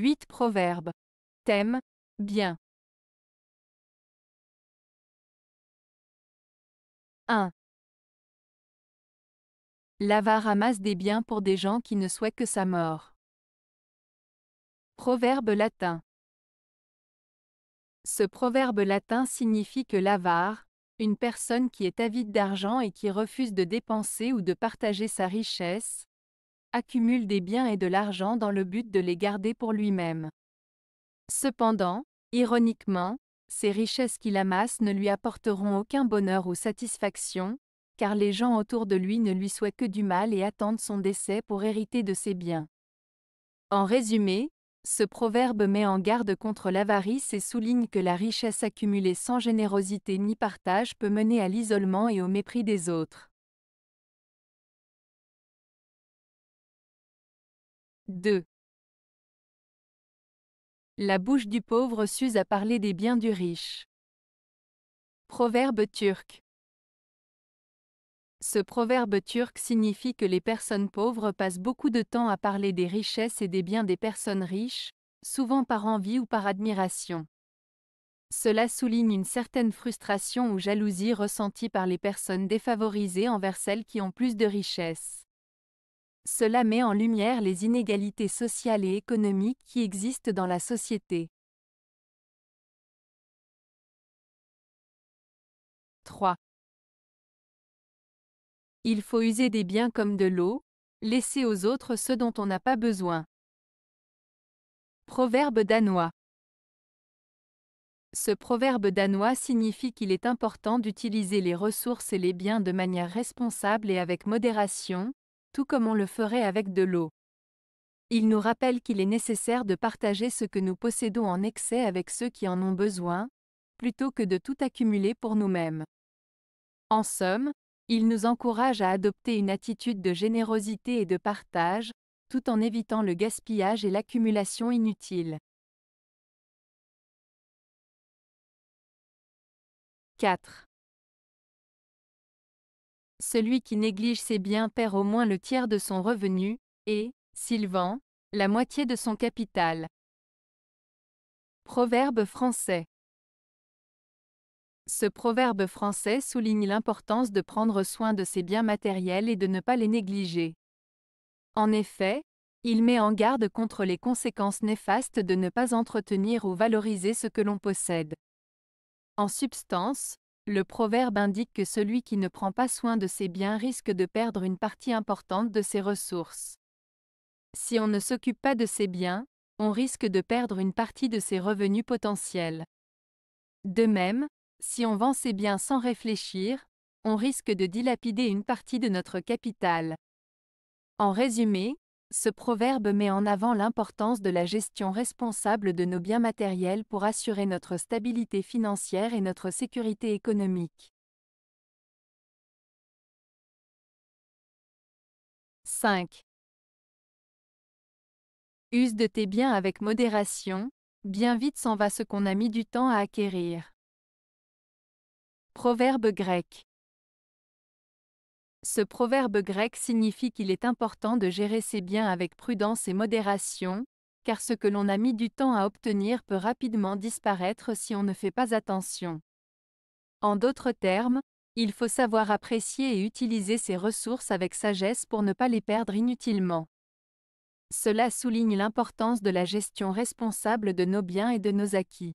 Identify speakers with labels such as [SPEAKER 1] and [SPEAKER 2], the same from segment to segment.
[SPEAKER 1] 8 Proverbes. Thème Bien. 1. L'avare amasse des biens pour des gens qui ne
[SPEAKER 2] souhaitent que sa mort. Proverbe latin. Ce proverbe latin signifie que l'avare, une personne qui est avide d'argent et qui refuse de dépenser ou de partager sa richesse, accumule des biens et de l'argent dans le but de les garder pour lui-même. Cependant, ironiquement, ces richesses qu'il amasse ne lui apporteront aucun bonheur ou satisfaction, car les gens autour de lui ne lui souhaitent que du mal et attendent son décès pour hériter de ses biens. En résumé, ce proverbe met en garde contre l'avarice et souligne que la richesse accumulée sans générosité ni partage peut mener à l'isolement et au mépris des autres.
[SPEAKER 1] 2. La bouche du pauvre
[SPEAKER 2] s'use à parler des biens du riche. Proverbe turc. Ce proverbe turc signifie que les personnes pauvres passent beaucoup de temps à parler des richesses et des biens des personnes riches, souvent par envie ou par admiration. Cela souligne une certaine frustration ou jalousie ressentie par les personnes défavorisées envers celles qui ont plus de richesses. Cela met en lumière les inégalités sociales et économiques qui existent dans la société.
[SPEAKER 1] 3. Il faut user des biens comme de l'eau, laisser aux autres ce
[SPEAKER 2] dont on n'a pas besoin. Proverbe danois. Ce proverbe danois signifie qu'il est important d'utiliser les ressources et les biens de manière responsable et avec modération, tout comme on le ferait avec de l'eau. Il nous rappelle qu'il est nécessaire de partager ce que nous possédons en excès avec ceux qui en ont besoin, plutôt que de tout accumuler pour nous-mêmes. En somme, il nous encourage à adopter une attitude de générosité et de partage, tout en évitant le gaspillage et l'accumulation inutile. 4. Celui qui néglige ses biens perd au moins le tiers de son revenu, et, s'il vend, la moitié de son capital. Proverbe français Ce proverbe français souligne l'importance de prendre soin de ses biens matériels et de ne pas les négliger. En effet, il met en garde contre les conséquences néfastes de ne pas entretenir ou valoriser ce que l'on possède. En substance, le proverbe indique que celui qui ne prend pas soin de ses biens risque de perdre une partie importante de ses ressources. Si on ne s'occupe pas de ses biens, on risque de perdre une partie de ses revenus potentiels. De même, si on vend ses biens sans réfléchir, on risque de dilapider une partie de notre capital. En résumé, ce proverbe met en avant l'importance de la gestion responsable de nos biens matériels pour assurer notre stabilité financière et notre sécurité économique. 5. Use de tes biens avec modération, bien vite s'en va ce qu'on a mis du temps à acquérir. Proverbe grec. Ce proverbe grec signifie qu'il est important de gérer ses biens avec prudence et modération, car ce que l'on a mis du temps à obtenir peut rapidement disparaître si on ne fait pas attention. En d'autres termes, il faut savoir apprécier et utiliser ses ressources avec sagesse pour ne pas les perdre inutilement. Cela souligne l'importance de la gestion responsable de nos biens et de nos acquis.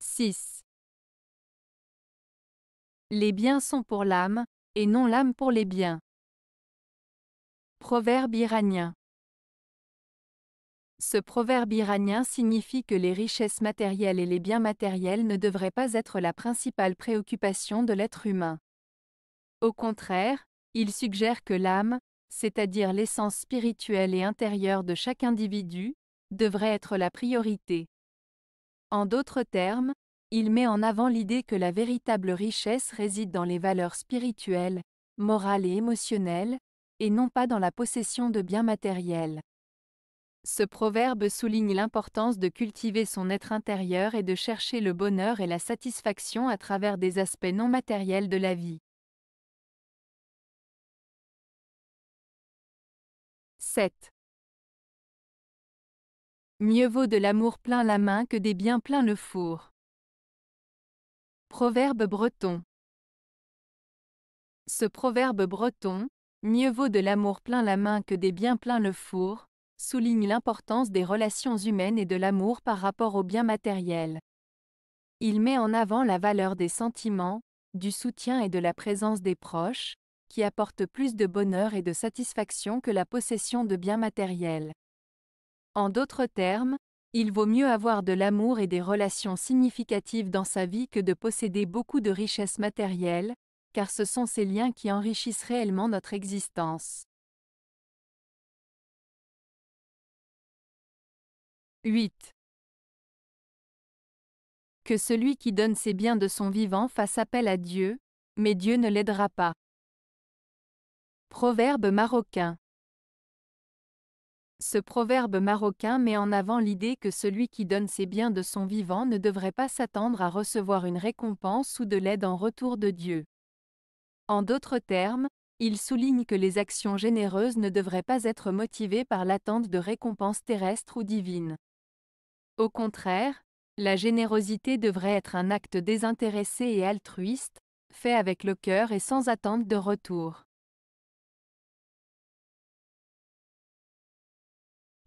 [SPEAKER 1] 6. Les biens sont pour l'âme, et non l'âme
[SPEAKER 2] pour les biens. Proverbe iranien Ce proverbe iranien signifie que les richesses matérielles et les biens matériels ne devraient pas être la principale préoccupation de l'être humain. Au contraire, il suggère que l'âme, c'est-à-dire l'essence spirituelle et intérieure de chaque individu, devrait être la priorité. En d'autres termes, il met en avant l'idée que la véritable richesse réside dans les valeurs spirituelles, morales et émotionnelles, et non pas dans la possession de biens matériels. Ce proverbe souligne l'importance de cultiver son être intérieur et de chercher le bonheur et la satisfaction à travers des aspects non matériels de la vie.
[SPEAKER 1] 7. Mieux vaut de l'amour plein la main que des biens plein le four.
[SPEAKER 2] Proverbe breton. Ce proverbe breton, mieux vaut de l'amour plein la main que des biens plein le four, souligne l'importance des relations humaines et de l'amour par rapport aux biens matériels. Il met en avant la valeur des sentiments, du soutien et de la présence des proches, qui apportent plus de bonheur et de satisfaction que la possession de biens matériels. En d'autres termes, il vaut mieux avoir de l'amour et des relations significatives dans sa vie que de posséder beaucoup de richesses matérielles, car ce sont ces liens qui enrichissent réellement notre existence.
[SPEAKER 1] 8. Que celui
[SPEAKER 2] qui donne ses biens de son vivant fasse appel à Dieu, mais Dieu ne l'aidera pas. Proverbe marocain. Ce proverbe marocain met en avant l'idée que celui qui donne ses biens de son vivant ne devrait pas s'attendre à recevoir une récompense ou de l'aide en retour de Dieu. En d'autres termes, il souligne que les actions généreuses ne devraient pas être motivées par l'attente de récompenses terrestres ou divines. Au contraire, la générosité devrait être un acte désintéressé et altruiste, fait avec le cœur et sans attente de retour.